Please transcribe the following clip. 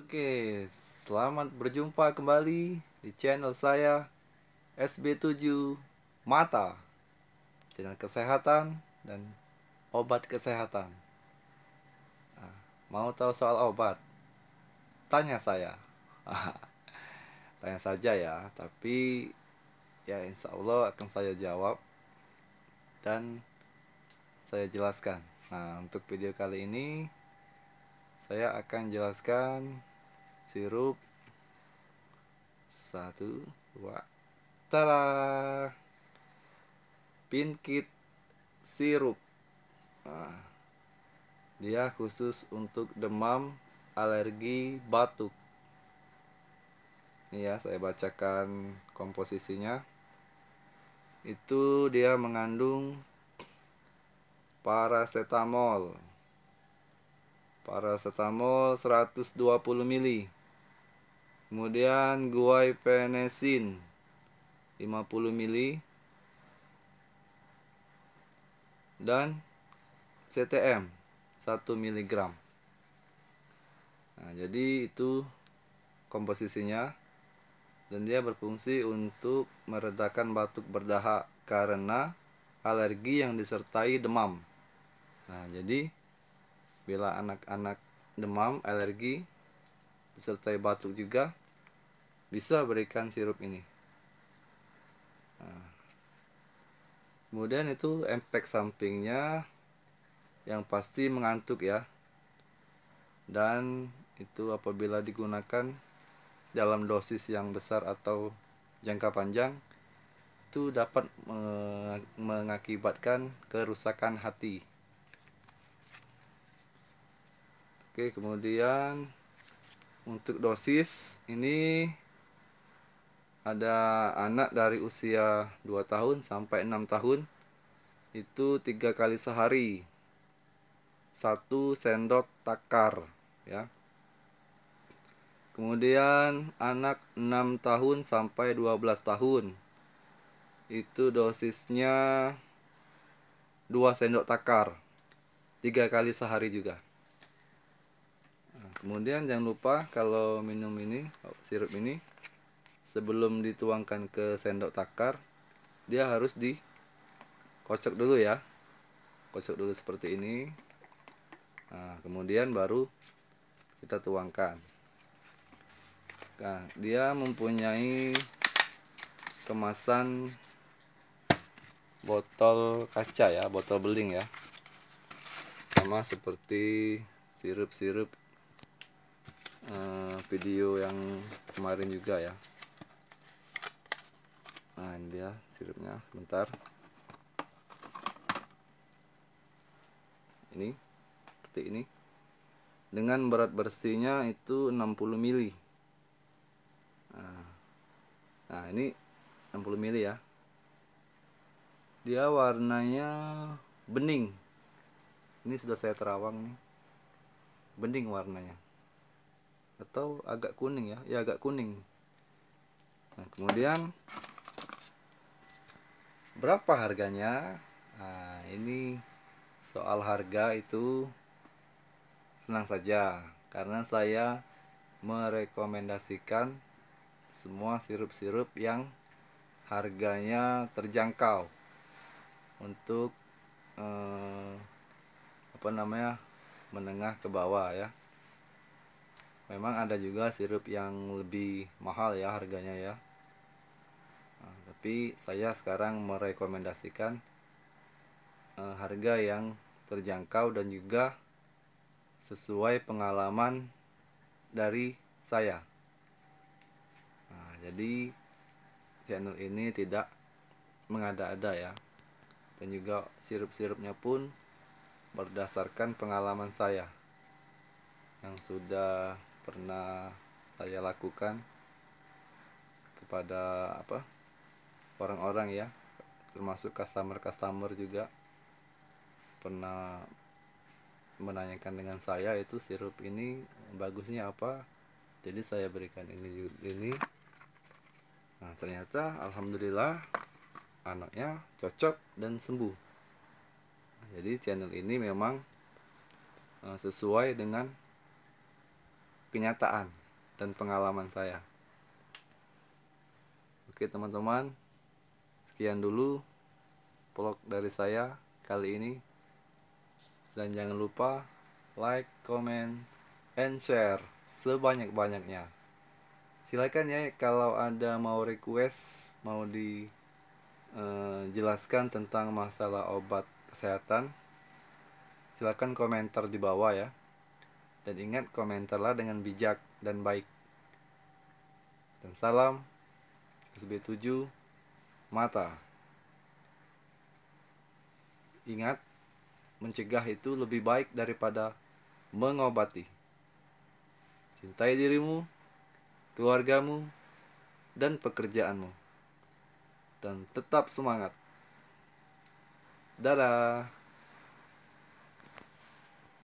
Oke, selamat berjumpa kembali di channel saya SB7 Mata Channel kesehatan dan obat kesehatan nah, Mau tahu soal obat? Tanya saya Tanya saja ya, tapi ya insya Allah akan saya jawab Dan saya jelaskan Nah untuk video kali ini saya akan jelaskan sirup satu dua tara pinkit sirup nah, dia khusus untuk demam alergi batuk ini ya saya bacakan komposisinya itu dia mengandung paracetamol paracetamol 120 mili kemudian guai penesin 50 mili dan CTM 1 mg nah, jadi itu komposisinya dan dia berfungsi untuk meredakan batuk berdahak karena alergi yang disertai demam nah jadi bila anak-anak demam alergi disertai batuk juga bisa berikan sirup ini ah. kemudian itu efek sampingnya yang pasti mengantuk ya dan itu apabila digunakan dalam dosis yang besar atau jangka panjang itu dapat mengakibatkan kerusakan hati. Oke, kemudian untuk dosis ini ada anak dari usia 2 tahun sampai 6 tahun itu tiga kali sehari satu sendok takar ya kemudian anak 6 tahun sampai 12 tahun itu dosisnya 2 sendok takar tiga kali sehari juga nah, kemudian jangan lupa kalau minum ini oh, sirup ini sebelum dituangkan ke sendok takar dia harus dikocok dulu ya kocok dulu seperti ini nah, kemudian baru kita tuangkan nah, dia mempunyai kemasan botol kaca ya botol beling ya sama seperti sirup-sirup uh, video yang kemarin juga ya nah ini dia sirupnya bentar ini seperti ini dengan berat bersihnya itu 60 mili nah, nah ini 60 mili ya dia warnanya bening ini sudah saya terawang nih bening warnanya atau agak kuning ya ya agak kuning nah kemudian berapa harganya nah, ini soal harga itu tenang saja karena saya merekomendasikan semua sirup-sirup yang harganya terjangkau untuk eh, apa namanya menengah ke bawah ya memang ada juga sirup yang lebih mahal ya harganya ya tapi saya sekarang merekomendasikan uh, harga yang terjangkau dan juga sesuai pengalaman dari saya. Nah, jadi channel ini tidak mengada-ada ya. Dan juga sirup-sirupnya pun berdasarkan pengalaman saya yang sudah pernah saya lakukan kepada apa orang-orang ya termasuk customer-customer juga pernah menanyakan dengan saya itu sirup ini bagusnya apa jadi saya berikan ini ini nah ternyata alhamdulillah anaknya cocok dan sembuh jadi channel ini memang eh, sesuai dengan kenyataan dan pengalaman saya oke teman-teman sekian dulu vlog dari saya kali ini dan jangan lupa like, comment, and share sebanyak-banyaknya silakan ya kalau ada mau request mau dijelaskan eh, uh, tentang masalah obat kesehatan silakan komentar di bawah ya dan ingat komentarlah dengan bijak dan baik dan salam SB7 mata. Ingat, mencegah itu lebih baik daripada mengobati. Cintai dirimu, keluargamu, dan pekerjaanmu. Dan tetap semangat. Dadah.